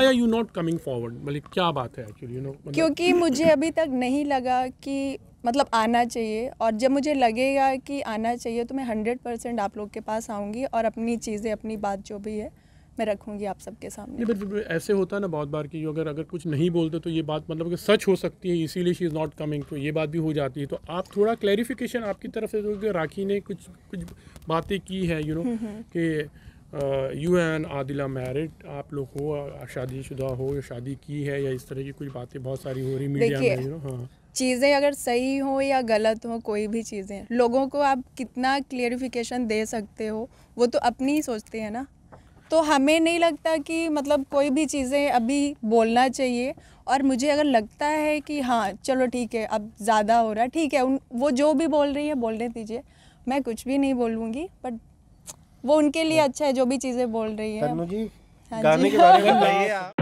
I are you not coming forward मतलब क्या बात है एक्चुअली यू नो क्योंकि मुझे अभी तक नहीं लगा कि मतलब आना चाहिए और जब मुझे लगेगा कि आना चाहिए तो मैं हंड्रेड परसेंट आप लोग के पास आऊँगी और अपनी चीज़ें अपनी बात जो भी है मैं रखूँगी आप सबके सामने नहीं ऐसे होता है ना बहुत बार कि अगर अगर कुछ नहीं बोलते तो ये बात मतलब कि सच हो सकती है इसीलिए शी इज़ नॉट कमिंग तो ये बात भी हो जाती है तो आप थोड़ा क्लैरिफिकेशन आपकी तरफ से तो राखी ने कुछ कुछ बातें की है यू नो कि यू एन आदिला मैरिड आप लोग हो शुदा हो या शादी की है या इस तरह की कुछ बातें बहुत सारी हो रही मीडिया में हाँ चीज़ें अगर सही हो या गलत हो कोई भी चीज़ें लोगों को आप कितना क्लियरिफिकेशन दे सकते हो वो तो अपनी ही सोचते हैं ना तो हमें नहीं लगता कि मतलब कोई भी चीज़ें अभी बोलना चाहिए और मुझे अगर लगता है कि हाँ चलो ठीक है अब ज़्यादा हो रहा है ठीक है उन वो जो भी बोल रही है बोलने दीजिए मैं कुछ भी नहीं बोलूँगी बट वो उनके लिए हाँ। अच्छा है जो भी चीजें बोल रही है हाँ गाने के बारे में बताइए आप